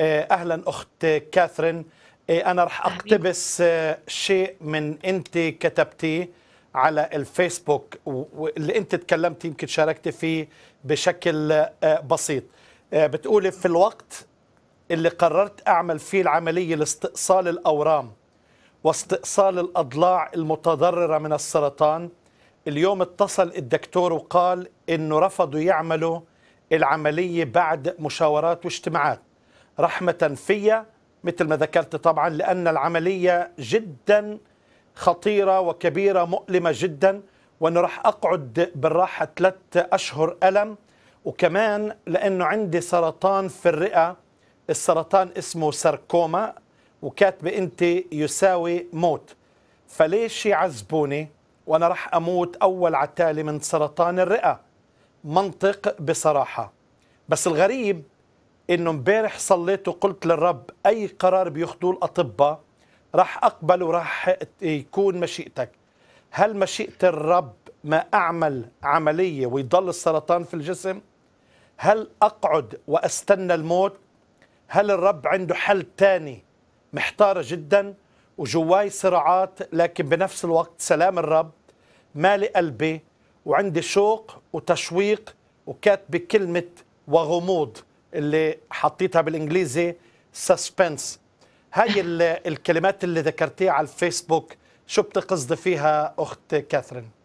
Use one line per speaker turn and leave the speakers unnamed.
آه، اهلا اخت كاثرين آه، انا رح اقتبس آه، شيء من انت كتبتيه على الفيسبوك واللي انت تكلمتي يمكن شاركتي فيه بشكل بسيط بتقولي في الوقت اللي قررت اعمل فيه العمليه لاستئصال الاورام واستئصال الاضلاع المتضرره من السرطان اليوم اتصل الدكتور وقال انه رفضوا يعملوا العمليه بعد مشاورات واجتماعات رحمة فيا مثل ما ذكرت طبعا لأن العملية جدا خطيرة وكبيرة مؤلمة جدا وأنه راح أقعد بالراحة ثلاثة أشهر ألم وكمان لأنه عندي سرطان في الرئة السرطان اسمه ساركوما وكاتبة أنت يساوي موت فليش يعذبوني وأنا راح أموت أول عتالي من سرطان الرئة منطق بصراحة بس الغريب انه امبارح صليت وقلت للرب اي قرار بياخذوه الاطباء راح اقبل وراح يكون مشيئتك هل مشيئه الرب ما اعمل عمليه ويضل السرطان في الجسم هل اقعد واستنى الموت هل الرب عنده حل تاني محتاره جدا وجواي صراعات لكن بنفس الوقت سلام الرب مالي قلبي وعندي شوق وتشويق وكاتبه كلمه وغموض اللي حطيتها بالانجليزي سسبنس هاي الكلمات اللي ذكرتيها على الفيسبوك شو بتقصدي فيها اخت كاثرين